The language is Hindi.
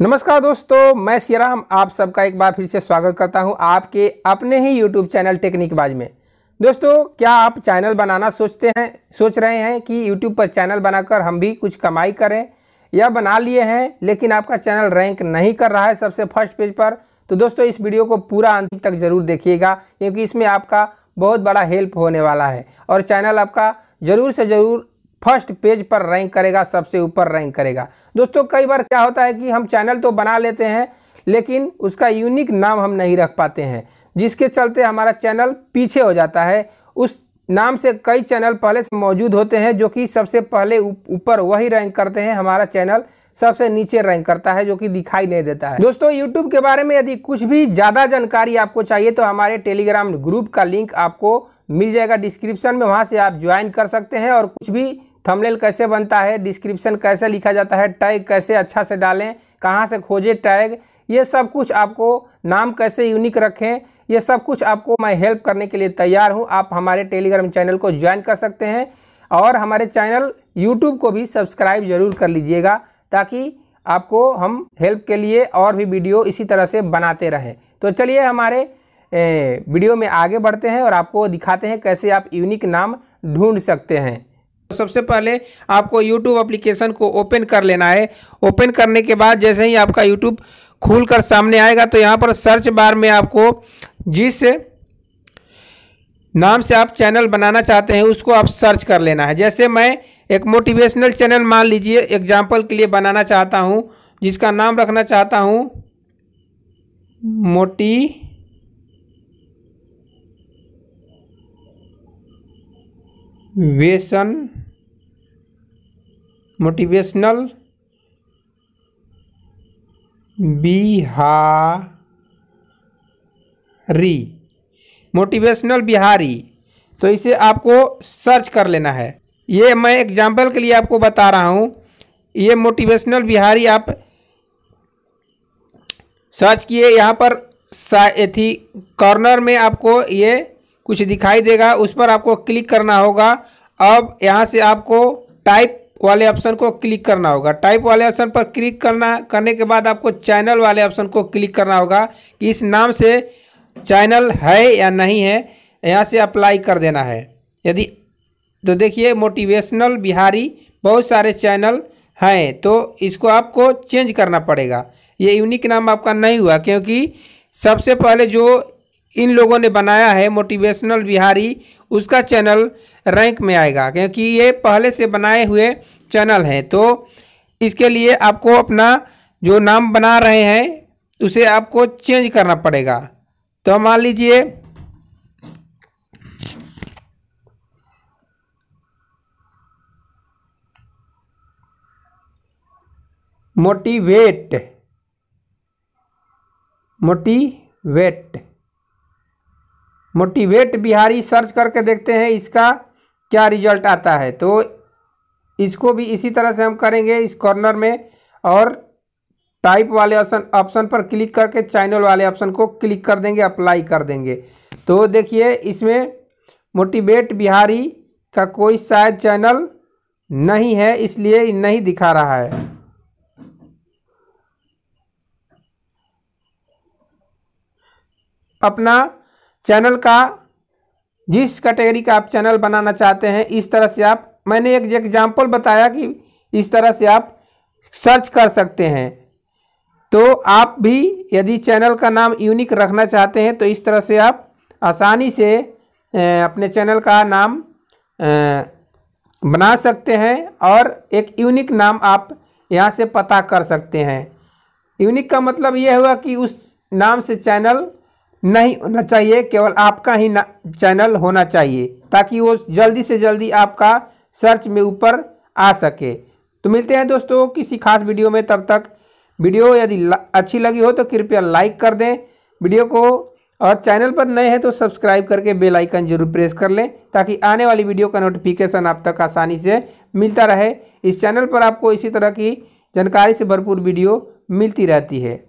नमस्कार दोस्तों मैं सियाराम आप सबका एक बार फिर से स्वागत करता हूं आपके अपने ही यूट्यूब चैनल टेक्निक बाज में दोस्तों क्या आप चैनल बनाना सोचते हैं सोच रहे हैं कि यूट्यूब पर चैनल बनाकर हम भी कुछ कमाई करें या बना लिए हैं लेकिन आपका चैनल रैंक नहीं कर रहा है सबसे फर्स्ट पेज पर तो दोस्तों इस वीडियो को पूरा अंत तक ज़रूर देखिएगा क्योंकि इसमें आपका बहुत बड़ा हेल्प होने वाला है और चैनल आपका ज़रूर से ज़रूर फर्स्ट पेज पर रैंक करेगा सबसे ऊपर रैंक करेगा दोस्तों कई बार क्या होता है कि हम चैनल तो बना लेते हैं लेकिन उसका यूनिक नाम हम नहीं रख पाते हैं जिसके चलते हमारा चैनल पीछे हो जाता है उस नाम से कई चैनल पहले से मौजूद होते हैं जो कि सबसे पहले ऊपर वही रैंक करते हैं हमारा चैनल सबसे नीचे रैंक करता है जो कि दिखाई नहीं देता है दोस्तों यूट्यूब के बारे में यदि कुछ भी ज़्यादा जानकारी आपको चाहिए तो हमारे टेलीग्राम ग्रुप का लिंक आपको मिल जाएगा डिस्क्रिप्शन में वहाँ से आप ज्वाइन कर सकते हैं और कुछ भी थंबनेल कैसे बनता है डिस्क्रिप्शन कैसे लिखा जाता है टैग कैसे अच्छा से डालें कहाँ से खोजें टैग ये सब कुछ आपको नाम कैसे यूनिक रखें ये सब कुछ आपको मैं हेल्प करने के लिए तैयार हूँ आप हमारे टेलीग्राम चैनल को ज्वाइन कर सकते हैं और हमारे चैनल यूट्यूब को भी सब्सक्राइब जरूर कर लीजिएगा ताकि आपको हम हेल्प के लिए और भी वीडियो इसी तरह से बनाते रहें तो चलिए हमारे वीडियो में आगे बढ़ते हैं और आपको दिखाते हैं कैसे आप यूनिक नाम ढूंढ सकते हैं सबसे पहले आपको YouTube एप्लीकेशन को ओपन कर लेना है ओपन करने के बाद जैसे ही आपका YouTube खुल कर सामने आएगा तो यहाँ पर सर्च बार में आपको जिस नाम से आप चैनल बनाना चाहते हैं उसको आप सर्च कर लेना है जैसे मैं एक मोटिवेशनल चैनल मान लीजिए एग्जाम्पल के लिए बनाना चाहता हूँ जिसका नाम रखना चाहता हूँ मोटी वेसन मोटिवेशनल बिहारी मोटिवेशनल बिहारी तो इसे आपको सर्च कर लेना है ये मैं एग्जाम्पल के लिए आपको बता रहा हूँ ये मोटिवेशनल बिहारी आप सर्च किए यहाँ पर थी कॉर्नर में आपको ये कुछ दिखाई देगा उस पर आपको क्लिक करना होगा अब यहाँ से आपको टाइप वाले ऑप्शन को क्लिक करना होगा टाइप वाले ऑप्शन पर क्लिक करना करने के बाद आपको चैनल वाले ऑप्शन को क्लिक करना होगा कि इस नाम से चैनल है या नहीं है यहाँ से अप्लाई कर देना है यदि तो देखिए मोटिवेशनल बिहारी बहुत सारे चैनल हैं तो इसको आपको चेंज करना पड़ेगा ये यूनिक नाम आपका नहीं हुआ क्योंकि सबसे पहले जो इन लोगों ने बनाया है मोटिवेशनल बिहारी उसका चैनल रैंक में आएगा क्योंकि ये पहले से बनाए हुए चैनल हैं तो इसके लिए आपको अपना जो नाम बना रहे हैं उसे आपको चेंज करना पड़ेगा तो मान लीजिए motivate motivate motivate Bihari search करके देखते हैं इसका क्या रिजल्ट आता है तो इसको भी इसी तरह से हम करेंगे इस कॉर्नर में और टाइप वाले ऑप्शन ऑप्शन पर क्लिक करके चैनल वाले ऑप्शन को क्लिक कर देंगे अप्लाई कर देंगे तो देखिए इसमें मोटिवेट बिहारी का कोई शायद चैनल नहीं है इसलिए नहीं दिखा रहा है अपना चैनल का जिस कैटेगरी का आप चैनल बनाना चाहते हैं इस तरह से आप मैंने एक एग्जाम्पल बताया कि इस तरह से आप सर्च कर सकते हैं तो आप भी यदि चैनल का नाम यूनिक रखना चाहते हैं तो इस तरह से आप आसानी से अपने चैनल का नाम बना सकते हैं और एक यूनिक नाम आप यहाँ से पता कर सकते हैं यूनिक का मतलब यह हुआ कि उस नाम से चैनल नहीं होना चाहिए केवल आपका ही चैनल होना चाहिए ताकि वो जल्दी से जल्दी आपका सर्च में ऊपर आ सके तो मिलते हैं दोस्तों किसी खास वीडियो में तब तक वीडियो यदि अच्छी लगी हो तो कृपया लाइक कर दें वीडियो को और चैनल पर नए हैं तो सब्सक्राइब करके बेल आइकन जरूर प्रेस कर लें ताकि आने वाली वीडियो का नोटिफिकेशन आप तक आसानी से मिलता रहे इस चैनल पर आपको इसी तरह की जानकारी से भरपूर वीडियो मिलती रहती है